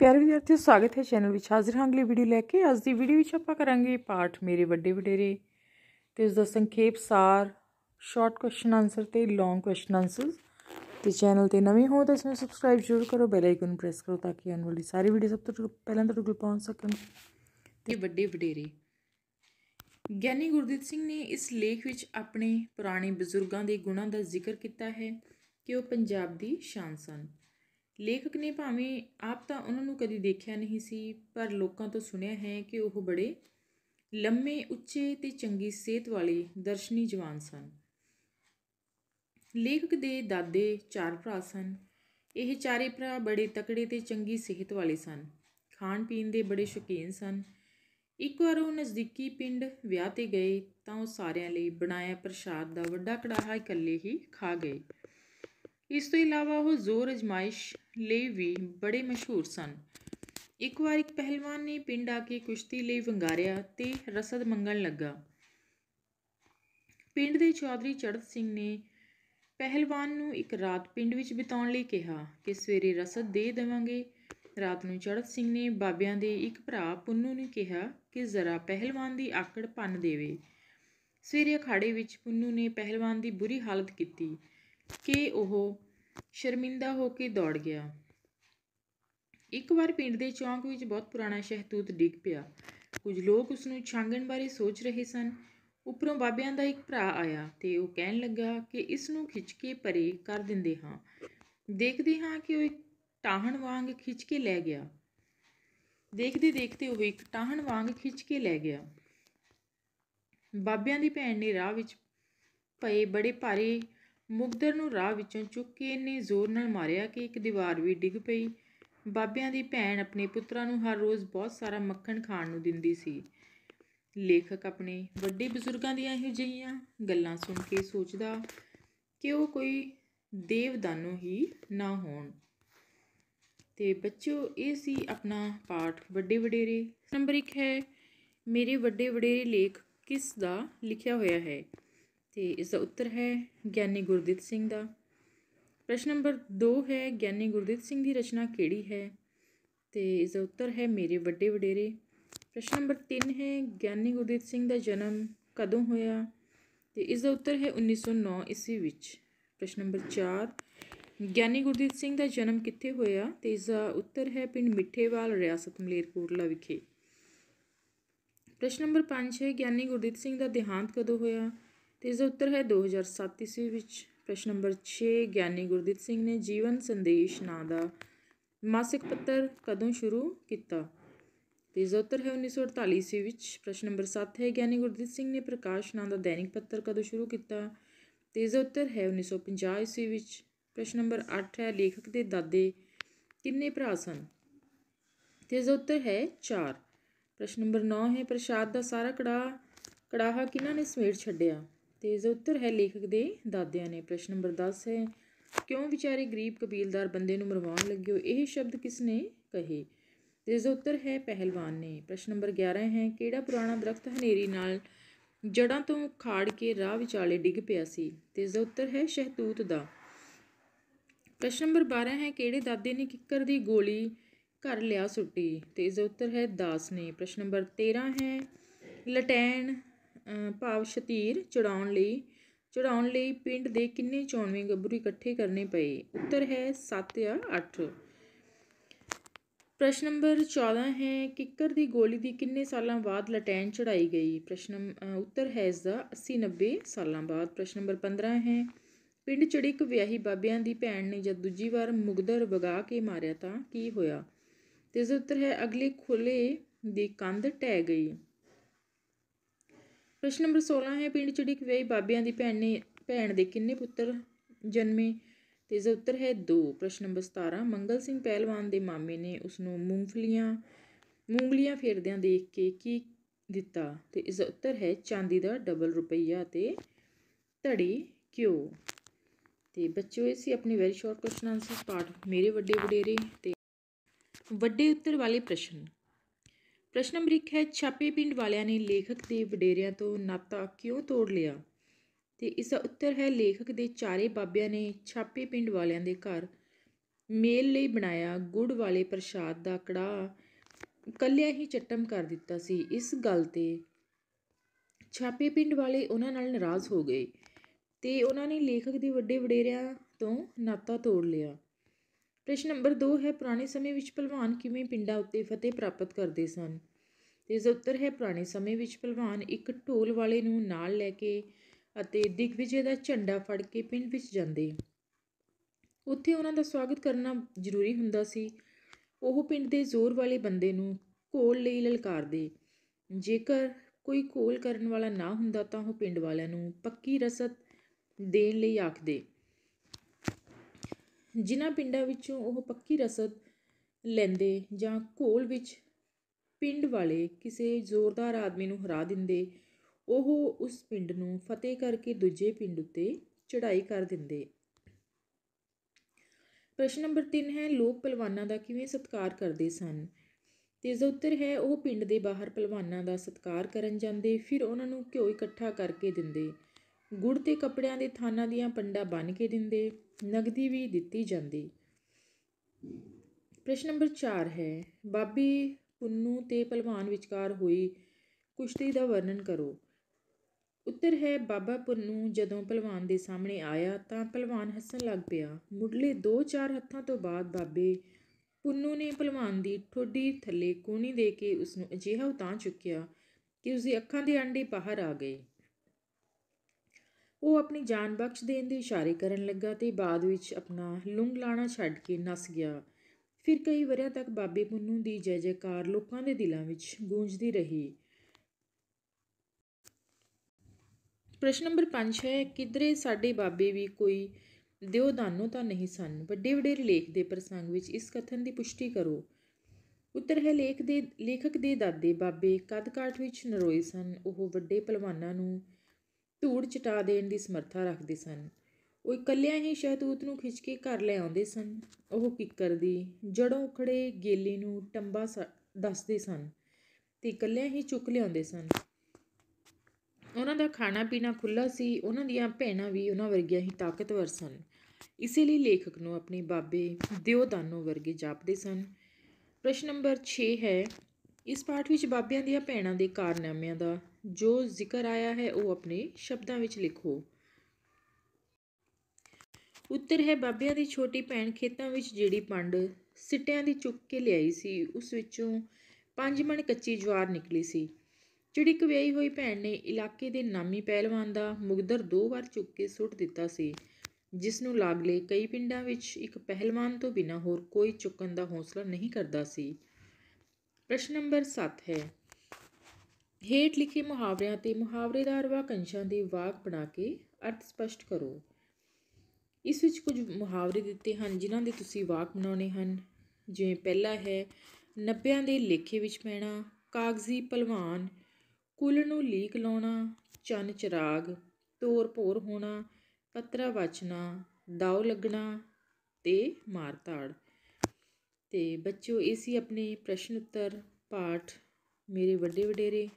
ਪਿਆਰੇ ਵਿਦਿਆਰਥੀਓ ਸਵਾਗਤ ਹੈ ਚੈਨਲ ਵਿੱਚ ਹਾਜ਼ਰ ਹਾਂ ਅਗਲੀ ਵੀਡੀਓ ਲੈ ਕੇ ਅੱਜ ਦੀ ਵੀਡੀਓ ਵਿੱਚ ਆਪਾਂ ਕਰਾਂਗੇ ਪਾਠ ਮੇਰੇ ਵੱਡੇ ਵਡੇਰੇ ਤੇ ਉਸ ਦਾ ਸੰਖੇਪ ਸਾਰ ਸ਼ਾਰਟ ਕੁਐਸਚਨ ਆਨਸਰ ਤੇ ਲੌਂਗ ਕੁਐਸਚਨ ਆਨਸਰਸ ਤੇ ਚੈਨਲ ਤੇ ਨਵੇਂ ਹੋ ਤਾਂ ਇਸ ਨੂੰ ਸਬਸਕ੍ਰਾਈਬ ਜ਼ਰੂਰ ਕਰੋ ਬੈਲ ਆਈਕਨ ਪ੍ਰੈਸ ਕਰੋ ਤਾਂ ਕਿ ਆਉਣ ਵਾਲੀ ਸਾਰੀ ਵੀਡੀਓ ਸਭ ਤੋਂ ਪਹਿਲਾਂ ਤੁਹਾਡੇ ਕੋਲ ਪਹੁੰਚ ਸਕਣ ਤੇ ਵੱਡੇ ਵਡੇਰੇ ਗਿਆਨੀ ਗੁਰਦੀਪ ਸਿੰਘ ਨੇ ਇਸ ਲੇਖ ਵਿੱਚ ਆਪਣੇ ਪੁਰਾਣੇ ਬਜ਼ੁਰਗਾਂ ਦੇ ਗੁਣਾਂ ਦਾ ਜ਼ਿਕਰ ਕੀਤਾ ਹੈ ਕਿ ਉਹ ਪੰਜਾਬ ਦੀ ਸ਼ਾਨ ਸਨ ਲੇਖਕ ਨੇ ਭਾਵੇਂ ਆਪ ਤਾਂ ਉਹਨਾਂ ਨੂੰ ਕਦੀ ਦੇਖਿਆ ਨਹੀਂ ਸੀ ਪਰ ਲੋਕਾਂ ਤੋਂ ਸੁਣਿਆ ਹੈ ਕਿ ਉਹ ਬੜੇ ਲੰਮੇ ਉੱਚੇ ਤੇ ਚੰਗੀ ਸਿਹਤ ਵਾਲੇ ਦਰਸ਼ਨੀ ਜਵਾਨ ਸਨ ਲੇਖਕ ਦੇ ਦਾਦੇ ਚਾਰ ਭਰਾ ਸਨ ਇਹ ਚਾਰੇ ਭਰਾ ਬੜੇ ਤਕੜੇ ਤੇ ਚੰਗੀ ਸਿਹਤ ਵਾਲੇ ਸਨ ਖਾਣ ਪੀਣ ਦੇ ਬੜੇ ਸ਼ੌਕੀਨ ਸਨ ਇੱਕ ਵਾਰ ਉਹ ਨਜ਼ਦੀਕੀ ਪਿੰਡ ਵਿਆਹ ਤੇ ਗਏ ਤਾਂ ਉਹ ਸਾਰਿਆਂ ਲਈ ਬਣਾਇਆ ਪ੍ਰਸ਼ਾਦ ਦਾ ਵੱਡਾ ਕੜਾਹਾ ਇਕੱਲੇ ਹੀ ਖਾ ਗਏ ਇਸ ਤੋਂ ਇਲਾਵਾ ਉਹ ਜ਼ੋਰ ਅਜਮਾਇਸ਼ ਲਈ ਵੀ ਬੜੇ ਮਸ਼ਹੂਰ ਸਨ ਇੱਕ ਵਾਰ ਇੱਕ ਪਹਿਲਵਾਨ ਨੇ ਪਿੰਡ ਆ ਕੇ ਕੁਸ਼ਤੀ ਲਈ ਵੰਗਾਰਿਆ ਤੇ ਰਸਦ ਮੰਗਣ ਲੱਗਾ ਪਿੰਡ ਦੇ ਚੌਧਰੀ ਚੜਤ ਸਿੰਘ ਨੇ ਪਹਿਲਵਾਨ ਨੂੰ ਇੱਕ ਰਾਤ ਪਿੰਡ ਵਿੱਚ ਬਿਤਾਉਣ ਲਈ ਕਿਹਾ ਕਿ ਸਵੇਰੇ ਰਸਦ ਦੇ ਦੇਵਾਂਗੇ ਰਾਤ ਨੂੰ ਚੜਤ ਸਿੰਘ ਨੇ ਬਾਬਿਆਂ ਦੇ ਇੱਕ ਭਰਾ ਪੁੰਨੂ ਨੂੰ ਕਿਹਾ ਕਿ ਜ਼ਰਾ ਪਹਿਲਵਾਨ ਦੀ ਆਕੜ ਪੰਨ ਦੇਵੇ ਸਵੇਰੇ ਅਖਾੜੇ ਵਿੱਚ ਪੁੰਨੂ ਨੇ ਪਹਿਲਵਾਨ ਦੀ ਬੁਰੀ ਹਾਲਤ ਕੀਤੀ ਕਿ ਉਹ ਸ਼ਰਮਿੰਦਾ ਹੋ ਕੇ ਦੌੜ ਗਿਆ ਇੱਕ ਵਾਰ ਪਿੰਡ ਦੇ ਚੌਂਕ ਵਿੱਚ ਬਹੁਤ ਪੁਰਾਣਾ ਸ਼ਹਿਤੂਤ ਡਿੱਗ ਪਿਆ ਕੁਝ ਲੋਕ ਉਸ ਨੂੰ ਛਾਂਗਣ ਬਾਰੇ ਸੋਚ ਰਹੇ ਸਨ ਉੱਪਰੋਂ ਬਾਬਿਆਂ ਦਾ ਇੱਕ ਭਰਾ ਆਇਆ ਤੇ ਉਹ ਕਹਿਣ ਲੱਗਾ ਕਿ ਇਸ ਨੂੰ ਖਿੱਚ ਕੇ ਪਰੇ ਕਰ ਦਿੰਦੇ ਹਾਂ ਦੇਖਦੇ ਹਾਂ ਕਿ ਉਹ ਇੱਕ ਟਾਹਣ ਵਾਂਗ ਖਿੱਚ ਕੇ ਲੈ ਗਿਆ ਦੇਖਦੇ ਦੇਖਦੇ ਉਹ ਇੱਕ ਟਾਹਣ ਵਾਂਗ ਖਿੱਚ ਕੇ ਲੈ ਗਿਆ ਬਾਬਿਆਂ ਦੀ ਭੈਣ ਨੇ ਰਾਹ ਵਿੱਚ ਪਏ ਬੜੇ ਭਾਰੇ ਮੁਗਦਰ ਨੂੰ ਰਾਹ ਵਿੱਚੋਂ ਚੁੱਕ ਕੇ ਇੰਨੇ ਜ਼ੋਰ ਨਾਲ ਮਾਰਿਆ ਕਿ ਇੱਕ ਦੀਵਾਰ ਵੀ ਡਿੱਗ ਪਈ ਬਾਬਿਆਂ ਦੀ ਭੈਣ ਆਪਣੇ ਪੁੱਤਰਾਂ ਨੂੰ ਹਰ ਰੋਜ਼ ਬਹੁਤ ਸਾਰਾ ਮੱਖਣ ਖਾਣ ਨੂੰ ਦਿੰਦੀ ਸੀ ਲੇਖਕ ਆਪਣੇ ਵੱਡੇ ਬਜ਼ੁਰਗਾਂ ਦੀਆਂ ਇਹੋ ਜਿਹੀਆਂ ਗੱਲਾਂ ਸੁਣ ਕੇ ਸੋਚਦਾ ਕਿ ਉਹ ਕੋਈ ਦੇਵਦਾਨੋ ਹੀ ਨਾ ਹੋਣ ਤੇ ਬੱਚਿਓ ਇਹ ਸੀ ਆਪਣਾ ਪਾਠ ਵੱਡੇ ਵਡੇਰੇ ਨੰਬਰ 1 ਹੈ ਮੇਰੇ ਵੱਡੇ ਵਡੇਰੇ ਲੇਖ ਕਿਸ ਦਾ ਲਿਖਿਆ ਹੋਇਆ ਹੈ ਤੇ ਇਸ ਦਾ ਉੱਤਰ ਹੈ ਗਿਆਨੀ ਗੁਰਦਿੱਤ ਸਿੰਘ ਦਾ ਪ੍ਰਸ਼ਨ ਨੰਬਰ 2 ਹੈ ਗਿਆਨੀ ਗੁਰਦਿੱਤ ਸਿੰਘ ਦੀ ਰਚਨਾ ਕਿਹੜੀ ਹੈ ਤੇ ਇਸ ਦਾ ਉੱਤਰ ਹੈ ਮੇਰੇ ਵੱਡੇ ਵਡੇਰੇ ਪ੍ਰਸ਼ਨ ਨੰਬਰ 3 ਹੈ ਗਿਆਨੀ ਗੁਰਦਿੱਤ ਸਿੰਘ ਦਾ ਜਨਮ ਕਦੋਂ ਹੋਇਆ ਤੇ ਇਸ ਦਾ ਉੱਤਰ ਹੈ 1909 ਈਸਵੀ ਵਿੱਚ ਪ੍ਰਸ਼ਨ ਨੰਬਰ 4 ਗਿਆਨੀ ਗੁਰਦੀਪ ਸਿੰਘ ਦਾ ਜਨਮ ਕਿੱਥੇ ਹੋਇਆ ਤੇ ਇਸ ਦਾ ਉੱਤਰ ਹੈ ਪਿੰਡ ਮਿੱਠੇਵਾਲ ਰਿਆਸਤ ਮਲੇਰਕੋਟਲਾ ਵਿਖੇ ਪ੍ਰਸ਼ਨ ਨੰਬਰ 5 ਹੈ ਗਿਆਨੀ ਗੁਰਦੀਪ ਸਿੰਘ ਦਾ ਦੇਹਾਂਤ ਕਦੋਂ ਹੋਇਆ ਤੇ ਇਸ ਦਾ ਉੱਤਰ ਹੈ 2007 ਈਸਵੀ ਵਿੱਚ ਪ੍ਰਸ਼ਨ ਨੰਬਰ 6 ਗਿਆਨੀ ਗੁਰਦੀਪ ਸਿੰਘ ਨੇ ਜੀਵਨ ਸੰਦੇਸ਼ ਨਾਂ ਦਾ ਮਾਸਿਕ ਪੱਤਰ ਕਦੋਂ ਸ਼ੁਰੂ ਕੀਤਾ ਤੇ ਇਸ ਦਾ ਉੱਤਰ ਹੈ 1948 ਈਸਵੀ ਵਿੱਚ ਪ੍ਰਸ਼ਨ ਨੰਬਰ 7 ਹੈ ਗਿਆਨੀ ਗੁਰਦੀਪ ਸਿੰਘ ਨੇ ਪ੍ਰਕਾਸ਼ ਨਾਂ ਦਾ ਦੈਨਿਕ ਪੱਤਰ ਕਦੋਂ ਸ਼ੁਰੂ ਕੀਤਾ ਤੇ ਇਸ ਦਾ ਉੱਤਰ ਹੈ 1950 ਈਸਵੀ ਵਿੱਚ ਪ੍ਰਸ਼ਨ ਨੰਬਰ 8 ਹੈ ਲੇਖਕ ਦੇ ਦਾਦੇ ਕਿੰਨੇ ਭਰਾ ਸਨ ਤੇ ਇਸ ਦਾ ਉੱਤਰ ਹੈ 4 ਪ੍ਰਸ਼ਨ ਨੰਬਰ 9 ਹੈ ਪ੍ਰਸ਼ਾਦ ਦਾ ਸਾਰਾ ਕੜਾ ਕੜਾਹਾ ਕਿਨਾਂ ਨੇ ਸਮੇਟ ਛੱਡਿਆ ਤੇ ਇਸ ਦਾ ਉੱਤਰ ਹੈ ਲੇਖਕ ਦੇ ਦਾਦਿਆਂ ਨੇ ਪ੍ਰਸ਼ਨ ਨੰਬਰ 10 ਹੈ ਕਿਉਂ ਵਿਚਾਰੇ ਗਰੀਬ ਕਬੀਲਦਾਰ ਬੰਦੇ ਨੂੰ ਮਰਵਾਉਣ ਲੱਗਿਓ ਇਹ ਸ਼ਬਦ ਕਿਸ ਨੇ ਕਹੇ ਤੇ ਇਸ ਦਾ ਉੱਤਰ ਹੈ ਪਹਿਲਵਾਨ ਨੇ ਪ੍ਰਸ਼ਨ ਨੰਬਰ 11 ਹੈ ਕਿਹੜਾ ਪੁਰਾਣਾ ਦਰਖਤ ਹਨੇਰੀ ਨਾਲ ਜੜਾਂ ਤੋਂ ਖਾੜ ਕੇ ਰਾਹ ਵਿਚਾਲੇ ਡਿੱਗ ਪਿਆ ਸੀ ਤੇ ਇਸ ਦਾ ਉੱਤਰ ਹੈ ਸ਼ਹਿਤੂਤ ਦਾ ਪ੍ਰਸ਼ਨ ਨੰਬਰ 12 ਹੈ ਕਿਹੜੇ ਦਾਦੇ ਨੇ ਕਿੱਕਰ ਦੀ ਗੋਲੀ ਘਰ ਲਿਆ ਸੁੱਟੀ ਤੇ ਇਸ ਦਾ ਉੱਤਰ ਹੈ ਦਾਸ ਨੇ ਪ੍ਰਸ਼ਨ ਨੰਬਰ 13 ਹੈ ਲਟੈਣ ਭਾਵ ਸ਼ਤੀਰ ਚੜਾਉਣ ਲਈ ਚੜਾਉਣ ਲਈ ਪਿੰਡ ਦੇ ਕਿੰਨੇ ਚੌਣਵੇਂ ਗੱਭਰੂ ਇਕੱਠੇ ਕਰਨੇ ਪਏ ਉੱਤਰ ਹੈ 7 ਜਾਂ 8 ਪ੍ਰਸ਼ਨ ਨੰਬਰ 14 ਹੈ ਕਿੱਕਰ ਦੀ ਗੋਲੀ ਦੀ ਕਿੰਨੇ ਸਾਲਾਂ ਬਾਅਦ ਲਟੈਨ ਚੜਾਈ ਗਈ ਪ੍ਰਸ਼ਨ ਉੱਤਰ ਹੈ ਇਸ ਦਾ 80 90 ਸਾਲਾਂ ਬਾਅਦ ਪ੍ਰਸ਼ਨ ਨੰਬਰ 15 ਹੈ ਪਿੰਡ ਚੜਿਕ ਵਿਆਹੀ ਬਾਬਿਆਂ ਦੀ ਭੈਣ ਨੇ ਜਦ ਦੂਜੀ ਵਾਰ ਮੁਗਦਰ ਵਗਾ ਕੇ ਮਾਰਿਆ ਤਾਂ ਕੀ ਹੋਇਆ ਤੇ ਇਸ ਉੱਤਰ ਹੈ ਅਗਲੇ ਖੁੱਲੇ ਦੀ ਕੰਧ ਟਹਿ ਗਈ ਪ੍ਰਸ਼ਨ ਨੰਬਰ 16 ਹੈ ਪਿੰਡ ਚੜਿਕ ਵੇਈ ਬਾਬਿਆਂ ਦੀ ਭੈਣ ਨੇ ਭੈਣ ਦੇ ਕਿੰਨੇ ਪੁੱਤਰ ਜਨਮੇ ਤੇ ਇਸ ਉੱਤਰ ਹੈ 2 ਪ੍ਰਸ਼ਨ ਨੰਬਰ 17 ਮੰਗਲ ਸਿੰਘ ਪਹਿਲਵਾਨ ਦੇ ਮਾਮੇ ਨੇ ਉਸ ਨੂੰ ਮੂੰਗਫਲੀਆਂ ਮੂੰਗਲੀਆਂ ਫੇਰਦਿਆਂ ਦੇਖ ਕੇ ਕੀ ਦਿੱਤਾ ਤੇ ਇਸ ਉੱਤਰ ਹੈ ਚਾਂਦੀ ਦਾ ਡਬਲ ਰੁਪਈਆ ਤੇ ਧੜੀ ਕਿਉ ਤੇ ਬੱਚਿਓ ਇਹ ਸੀ ਆਪਣੀ very short question answer part ਮੇਰੇ ਵੱਡੇ ਵਡੇਰੇ ਤੇ ਵੱਡੇ ਉੱਤਰ ਵਾਲੇ ਪ੍ਰਸ਼ਨ ਪ੍ਰਸ਼ਨ ਨੰਬਰ 1 ਹੈ ਛਾਪੇ ਪਿੰਡ ਵਾਲਿਆਂ ਨੇ ਲੇਖਕ ਦੇ ਵਡੇਰਿਆਂ ਤੋਂ ਨਾਤਾ ਕਿਉਂ ਤੋੜ ਲਿਆ ਤੇ ਇਸ ਦਾ ਉੱਤਰ ਹੈ ਲੇਖਕ ਦੇ ਚਾਰੇ ਬਾਬਿਆਂ ਨੇ ਛਾਪੇ ਪਿੰਡ ਵਾਲਿਆਂ ਦੇ ਘਰ ਮੇਲ ਲਈ ਬਣਾਇਆ ਗੁੜ ਵਾਲੇ ਪ੍ਰਸ਼ਾਦ ਦਾ ਕੜਾ ਕੱਲਿਆ ਹੀ ਚਟਮ ਕਰ ਦਿੱਤਾ ਸੀ ਇਸ ਗੱਲ ਤੇ ਛਾਪੇ ਪਿੰਡ ਵਾਲੇ ਉਹਨਾਂ ਨਾਲ ਨਾਰਾਜ਼ ਹੋ ਗਏ ਤੇ ਉਹਨਾਂ ਨੇ ਲੇਖਕ ਦੇ ਵੱਡੇ ਵਡੇਰਿਆਂ ਤੋਂ ਨਾਤਾ ਤੋੜ ਲਿਆ ਪ੍ਰਸ਼ਨ ਨੰਬਰ 2 ਹੈ ਪੁਰਾਣੇ ਸਮੇਂ ਵਿੱਚ ਪਹਿਲਵਾਨ ਕਿਵੇਂ ਪਿੰਡਾਂ ਉੱਤੇ ਫਤਿਹ ਪ੍ਰਾਪਤ ਕਰਦੇ ਸਨ ਤੇ ਇਸ ਉੱਤਰ ਹੈ ਪੁਰਾਣੇ ਸਮੇਂ ਵਿੱਚ ਪਹਿਲਵਾਨ ਇੱਕ ਢੋਲ ਵਾਲੇ ਨੂੰ ਨਾਲ ਲੈ ਕੇ ਅਤੇ ਦਿਗਵਿਜੇ ਦਾ ਝੰਡਾ ਫੜ ਕੇ ਪਿੰਡ ਵਿੱਚ ਜਾਂਦੇ ਉੱਥੇ ਉਹਨਾਂ ਦਾ ਸਵਾਗਤ ਕਰਨਾ ਜ਼ਰੂਰੀ ਹੁੰਦਾ ਸੀ ਉਹ ਪਿੰਡ ਦੇ ਜ਼ੋਰ ਵਾਲੇ ਬੰਦੇ ਨੂੰ ਕੋਲ ਲਈ ਲਲਕਾਰਦੇ ਜੇਕਰ ਕੋਈ ਕੋਲ ਕਰਨ ਵਾਲਾ ਨਾ ਹੁੰਦਾ ਤਾਂ ਉਹ ਪਿੰਡ ਵਾਲਿਆਂ ਨੂੰ ਪੱਕੀ ਰਸਤ ਦੇਣ ਲਈ ਆਖਦੇ ਜਿਨ੍ਹਾਂ ਪਿੰਡਾਂ ਵਿੱਚੋਂ ਉਹ ਪੱਕੀ ਰਸਦ ਲੈਂਦੇ ਜਾਂ ਘੋਲ ਵਿੱਚ ਪਿੰਡ ਵਾਲੇ ਕਿਸੇ ਜ਼ੋਰਦਾਰ ਆਦਮੀ ਨੂੰ ਹਰਾ ਦਿੰਦੇ ਉਹ ਉਸ ਪਿੰਡ ਨੂੰ ਫਤਿਹ ਕਰਕੇ ਦੂਜੇ ਪਿੰਡ ਉੱਤੇ ਚੜ੍ਹਾਈ ਕਰ ਦਿੰਦੇ ਪ੍ਰਸ਼ਨ ਨੰਬਰ 3 ਹੈ ਲੋਕ ਪਹਿਲਵਾਨਾਂ ਦਾ ਕਿਵੇਂ ਸਤਿਕਾਰ ਕਰਦੇ ਸਨ ਤੇ ਇਸ ਦਾ ਉੱਤਰ ਹੈ ਉਹ ਪਿੰਡ ਦੇ ਬਾਹਰ ਪਹਿਲਵਾਨਾਂ ਦਾ ਸਤਿਕਾਰ ਕਰਨ ਜਾਂਦੇ ਫਿਰ ਉਹਨਾਂ ਨੂੰ ਘਿਓ ਇਕੱਠਾ ਕਰਕੇ ਦਿੰਦੇ ਗੁੜ ਤੇ ਕੱਪੜਿਆਂ ਦੇ ਥਾਨਾਂ ਦੀਆਂ ਪੰਡਾ ਬਣ ਕੇ ਦਿੰਦੇ ਨਗਦੀ ਵੀ ਦਿੱਤੀ ਜਾਂਦੀ ਪ੍ਰਸ਼ਨ ਨੰਬਰ 4 ਹੈ ਬਾਬੀ ਪੁੰਨੂ ਤੇ ਪਹਿਲਵਾਨ ਵਿਚਕਾਰ ਹੋਈ ਕੁਸ਼ਤੀ ਦਾ ਵਰਣਨ ਕਰੋ ਉੱਤਰ ਹੈ ਬਾਬਾ ਪੁੰਨੂ ਜਦੋਂ ਪਹਿਲਵਾਨ ਦੇ ਸਾਹਮਣੇ ਆਇਆ ਤਾਂ ਪਹਿਲਵਾਨ ਹੱਸਣ ਲੱਗ ਪਿਆ ਮੁੱਢਲੇ 2-4 ਹੱਥਾਂ ਤੋਂ ਬਾਅਦ ਬਾਬੇ ਪੁੰਨੂ ਨੇ ਪਹਿਲਵਾਨ ਦੀ ਠੋਡੀ ਥੱਲੇ ਕੋਣੀ ਦੇ ਕੇ ਉਸ ਨੂੰ ਅਜਿਹਾ ਉਤਾਂ ਚੁੱਕਿਆ ਕਿ ਉਸ ਦੀ ਅੱਖਾਂ ਦੇ ਅੰਡੇ ਬਾਹਰ ਆ ਗਏ ਉਹ ਆਪਣੀ ਜਾਨ ਬਖਸ਼ ਦੇਣ ਦੇ ਇਸ਼ਾਰੇ ਕਰਨ ਲੱਗਾ ਤੇ ਬਾਅਦ ਵਿੱਚ ਆਪਣਾ ਲੁੰਗ ਲਾਣਾ ਛੱਡ ਕੇ ਨਸ ਗਿਆ ਫਿਰ ਕਈ ਵਰਿਆਂ ਤੱਕ ਬਾਬੇ ਪੁੰਨੂ ਦੀ ਜੈ ਜੈਕਾਰ ਲੋਕਾਂ ਦੇ ਦਿਲਾਂ ਵਿੱਚ ਗੂੰਜਦੀ ਰਹੀ ਪ੍ਰਸ਼ਨ ਨੰਬਰ 5 ਹੈ ਕਿਦਰੇ ਸਾਡੇ ਬਾਬੇ ਵੀ ਕੋਈ ਦਿਉਦਾਨੋ ਤਾਂ ਨਹੀਂ ਸਨ ਵੱਡੇ ਵੱਡੇ ਲੇਖ ਦੇ ਪ੍ਰਸੰਗ ਵਿੱਚ ਇਸ ਕਥਨ ਦੀ ਪੁਸ਼ਟੀ ਕਰੋ ਉੱਤਰ ਹੈ ਲੇਖ ਦੇ ਲੇਖਕ ਦੇ ਦਾਦੇ ਬਾਬੇ ਕਦਕਾਠ ਵਿੱਚ ਨਰੋਏ ਸਨ ਉਹ ਵੱਡੇ ਪਹਿਲਵਾਨਾਂ ਨੂੰ ਚਟਾ ਦੇਣ ਦੀ ਸਮਰੱਥਾ ਰੱਖਦੇ ਸਨ ਉਹ ਇਕੱਲਿਆਂ ਹੀ ਸ਼ਹਿਤੂਤ ਨੂੰ ਖਿੱਚ ਕੇ ਘਰ ਲੈ ਆਉਂਦੇ ਸਨ ਉਹ ਕਿੱਕਰ ਦੀ ਜੜੋਂ ਖੜੇ ਗੇਲੇ ਨੂੰ ਟੰਬਾ ਦੱਸਦੇ ਸਨ ਤੇ ਇਕੱਲਿਆਂ ਹੀ ਚੁੱਕ ਲਿਆਉਂਦੇ ਸਨ ਉਹਨਾਂ ਦਾ ਖਾਣਾ ਪੀਣਾ ਖੁੱਲਾ ਸੀ ਉਹਨਾਂ ਦੀਆਂ ਭੈਣਾਂ ਵੀ ਉਹਨਾਂ ਵਰਗੀਆਂ ਹੀ ਤਾਕਤਵਰ ਸਨ ਇਸੇ ਲਈ ਲੇਖਕ ਨੂੰ ਆਪਣੇ ਬਾਬੇ ਦਿਓਦਾਨੋ ਵਰਗੇ ਜਾਪਦੇ ਸਨ ਪ੍ਰਸ਼ਨ ਨੰਬਰ 6 ਹੈ ਇਸ ਪਾਠ ਵਿੱਚ ਬਾਬਿਆਂ ਦੀਆਂ ਭੈਣਾਂ ਦੇ ਕਾਰਨਾਮਿਆਂ ਦਾ ਜੋ ਜ਼ਿਕਰ ਆਇਆ ਹੈ ਉਹ ਆਪਣੇ ਸ਼ਬਦਾਂ ਵਿੱਚ ਲਿਖੋ ਉੱਤਰ ਹੈ ਬਾਬਿਆਂ ਦੀ ਛੋਟੀ ਭੈਣ ਖੇਤਾਂ ਵਿੱਚ ਜਿਹੜੀ ਪੰਡ ਸਿੱਟਿਆਂ ਦੀ ਚੁੱਕ ਕੇ ਲਿਆਈ ਸੀ ਉਸ ਵਿੱਚੋਂ ਪੰਜ ਮਣ ਕੱਚੀ ਜਵਾਰ ਨਿਕਲੀ ਸੀ ਜਿਹੜੀ ਕਵਿਆਈ ਹੋਈ ਭੈਣ ਨੇ ਇਲਾਕੇ ਦੇ ਨਾਮੀ ਪਹਿਲਵਾਨ ਦਾ ਮੁਗਦਰ ਦੋ ਵਾਰ ਚੁੱਕ ਕੇ ਸੁੱਟ ਦਿੱਤਾ ਸੀ ਜਿਸ ਨੂੰ ਲਾਗਲੇ ਕਈ ਪਿੰਡਾਂ ਵਿੱਚ ਇੱਕ ਪਹਿਲਵਾਨ ਤੋਂ ਬਿਨਾਂ ਹੋਰ ਕੋਈ ਚੁੱਕਣ ਦਾ ਹੌਸਲਾ ਨਹੀਂ ਕਰਦਾ ਸੀ ਪ੍ਰਸ਼ਨ ਨੰਬਰ 7 ਹੈ ਹੇਠ ਲਿਖੇ ਮੁਹਾਵਰਿਆਂ ਤੇ ਮੁਹਾਵਰੇਦਾਰ ਵਾਕੰਸ਼ਾਂ ਦੇ ਵਾਕ ਬਣਾ ਕੇ ਅਰਥ ਸਪਸ਼ਟ ਕਰੋ ਇਸ ਵਿੱਚ ਕੁਝ ਮੁਹਾਵਰੇ ਦਿੱਤੇ ਹਨ ਜਿਨ੍ਹਾਂ ਦੇ ਤੁਸੀਂ ਵਾਕ ਬਣਾਉਣੇ ਹਨ ਜਿਵੇਂ ਪਹਿਲਾ ਹੈ ਨੱਬਿਆਂ ਦੇ ਲੇਖੇ ਵਿੱਚ ਪੈਣਾ ਕਾਗਜ਼ੀ ਪਹਿਲਵਾਨ ਕੁੱਲ ਨੂੰ ਲੀਕ ਲਾਉਣਾ ਚੰਨ ਚਰਾਗ ਤੋਰ ਭੋਰ ਹੋਣਾ ਪਤਰਾ ਵਾਚਣਾ ਦਾਉ ਲੱਗਣਾ ਤੇ ਮਾਰਤਾੜ ਤੇ ਬੱਚਿਓ ਇਹ ਸੀ ਆਪਣੇ ਪ੍ਰਸ਼ਨ ਉੱਤਰ ਪਾਠ ਮੇਰੇ ਵੱਡੇ ਵਡੇਰੇ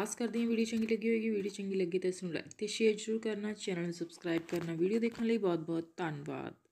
ਆਸ ਕਰਦੀ ਹਾਂ ਵੀਡੀਓ ਚੰਗੀ ਲੱਗੀ ਹੋਵੇਗੀ ਵੀਡੀਓ ਚੰਗੀ ਲੱਗੀ ਤਾਂ ਇਸ ਨੂੰ ਲਾਈਕ ਤੇ ਸ਼ੇਅਰ ਜ਼ਰੂਰ ਕਰਨਾ ਚੈਨਲ ਨੂੰ ਸਬਸਕ੍ਰਾਈਬ ਕਰਨਾ ਵੀਡੀਓ ਦੇਖਣ ਲਈ ਬਹੁਤ ਬਹੁਤ ਧੰਨਵਾਦ